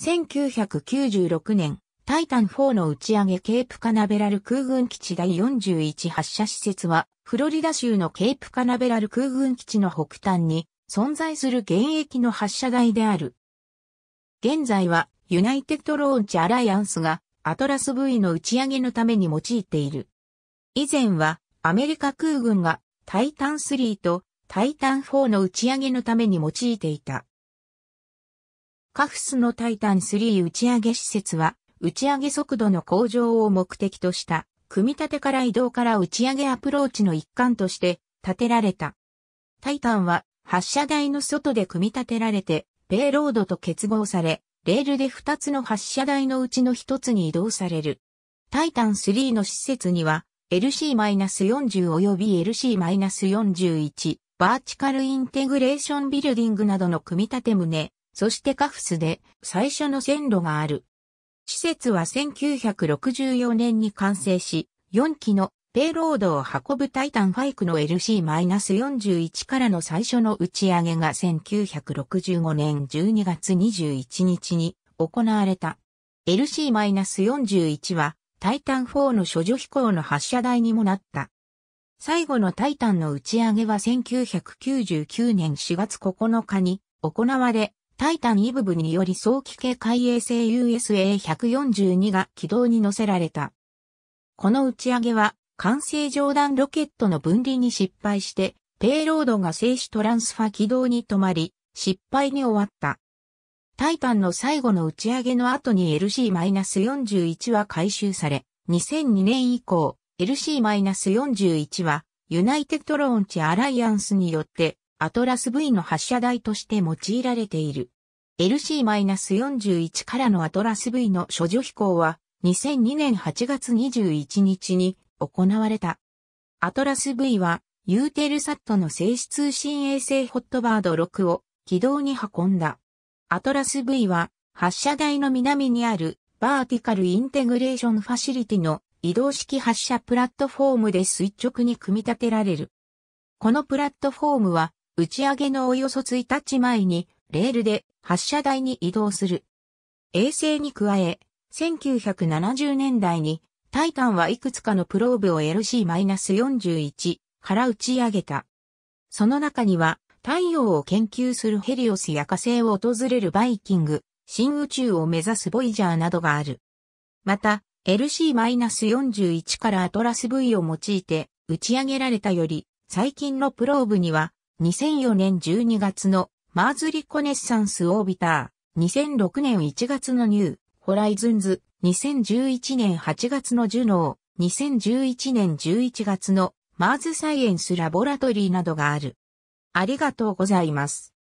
1996年、タイタン4の打ち上げケープカナベラル空軍基地第41発射施設は、フロリダ州のケープカナベラル空軍基地の北端に存在する現役の発射台である。現在は、ユナイテッドローンチアライアンスが、アトラス V の打ち上げのために用いている。以前は、アメリカ空軍が、タイタン3とタイタン4の打ち上げのために用いていた。カフスのタイタン3打ち上げ施設は、打ち上げ速度の向上を目的とした、組み立てから移動から打ち上げアプローチの一環として建てられた。タイタンは発射台の外で組み立てられて、ペイロードと結合され、レールで2つの発射台のうちの1つに移動される。タイタン3の施設には、LC-40 及び LC-41 バーチカルインテグレーションビルディングなどの組み立て棟、そしてカフスで最初の線路がある。施設は1964年に完成し、4機のペイロードを運ぶタイタンファイクの LC-41 からの最初の打ち上げが1965年12月21日に行われた。LC-41 はタイタン4の処女飛行の発射台にもなった。最後のタイタンの打ち上げは1999年4月9日に行われ、タイタンイブブにより早期系海衛星 USA142 が軌道に乗せられた。この打ち上げは、完成上段ロケットの分離に失敗して、ペイロードが静止トランスファ軌道に止まり、失敗に終わった。タイタンの最後の打ち上げの後に LC-41 は回収され、2002年以降、LC-41 はユナイテッドローンチアライアンスによってアトラス V の発射台として用いられている。LC-41 からのアトラス V の処女飛行は2002年8月21日に行われた。アトラス V はユーテルサットの静止通信衛星ホットバード6を軌道に運んだ。アトラス V は発射台の南にあるバーティカルインテグレーションファシリティの移動式発射プラットフォームで垂直に組み立てられる。このプラットフォームは打ち上げのおよそ1日前に、レールで発射台に移動する。衛星に加え、1970年代に、タイタンはいくつかのプローブを LC-41 から打ち上げた。その中には、太陽を研究するヘリオスや火星を訪れるバイキング、新宇宙を目指すボイジャーなどがある。また、LC-41 からアトラス V を用いて打ち上げられたより、最近のプローブには2004年12月のマーズリコネッサンスオービター、2006年1月のニュー、ホライズンズ、2011年8月のジュノー、2011年11月のマーズサイエンスラボラトリーなどがある。ありがとうございます。